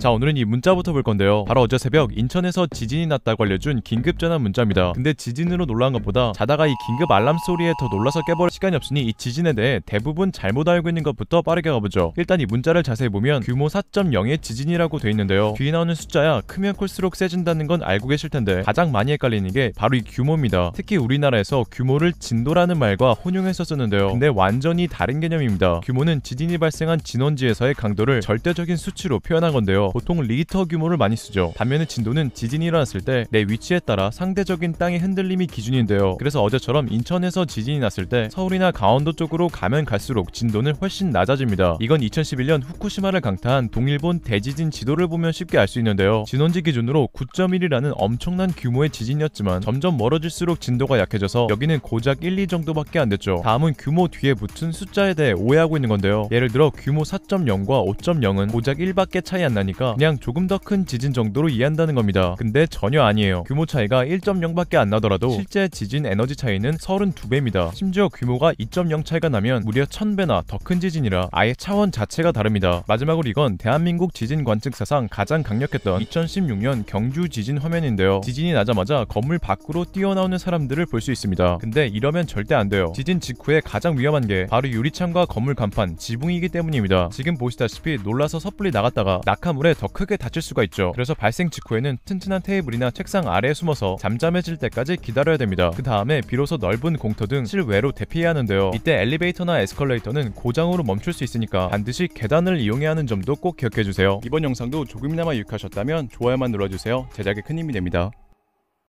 자 오늘은 이 문자부터 볼 건데요 바로 어제 새벽 인천에서 지진이 났다고 알려준 긴급전화 문자입니다 근데 지진으로 놀란 것보다 자다가 이 긴급 알람 소리에 더 놀라서 깨버릴 시간이 없으니 이 지진에 대해 대부분 잘못 알고 있는 것부터 빠르게 가보죠 일단 이 문자를 자세히 보면 규모 4.0의 지진이라고 돼 있는데요 뒤에 나오는 숫자야 크면 클수록 세진다는 건 알고 계실 텐데 가장 많이 헷갈리는 게 바로 이 규모입니다 특히 우리나라에서 규모를 진도라는 말과 혼용해서 쓰는데요 근데 완전히 다른 개념입니다 규모는 지진이 발생한 진원지에서의 강도를 절대적인 수치로 표현한 건데요 보통 리히터 규모를 많이 쓰죠. 반면에 진도는 지진이 일어났을 때 내 위치에 따라 상대적인 땅의 흔들림이 기준인데요. 그래서 어제처럼 인천에서 지진이 났을 때 서울이나 강원도 쪽으로 가면 갈수록 진도는 훨씬 낮아집니다. 이건 2011년 후쿠시마를 강타한 동일본 대지진 지도를 보면 쉽게 알 수 있는데요. 진원지 기준으로 9.1이라는 엄청난 규모의 지진이었지만 점점 멀어질수록 진도가 약해져서 여기는 고작 1, 2 정도밖에 안 됐죠. 다음은 규모 뒤에 붙은 숫자에 대해 오해하고 있는 건데요. 예를 들어 규모 4.0과 5.0은 고작 1밖에 차이 안 나니까 보니까 그냥 조금 더 큰 지진 정도로 이해한다는 겁니다. 근데 전혀 아니에요. 규모 차이가 1.0밖에 안 나더라도 실제 지진 에너지 차이는 32배입니다. 심지어 규모가 2.0 차이가 나면 무려 1000배나 더 큰 지진이라 아예 차원 자체가 다릅니다. 마지막으로 이건 대한민국 지진 관측 사상 가장 강력했던 2016년 경주 지진 화면인데요. 지진이 나자마자 건물 밖으로 뛰어나오는 사람들을 볼 수 있습니다. 근데 이러면 절대 안 돼요. 지진 직후에 가장 위험한 게 바로 유리창과 건물 간판, 지붕이기 때문입니다. 지금 보시다시피 놀라서 섣불리 나갔다가 낙하물에 때문에 더 크게 다칠 수가 있죠. 그래서 발생 직후에는 튼튼한 테이블이나 책상 아래에 숨어서 잠잠해질 때까지 기다려야 됩니다. 그 다음에 비로소 넓은 공터 등 실외로 대피해야 하는데요. 이때 엘리베이터나 에스컬레이터는 고장으로 멈출 수 있으니까 반드시 계단을 이용해야 하는 점도 꼭 기억해주세요. 이번 영상도 조금이나마 유익하셨다면 좋아요만 눌러주세요. 제작에 큰 힘이 됩니다.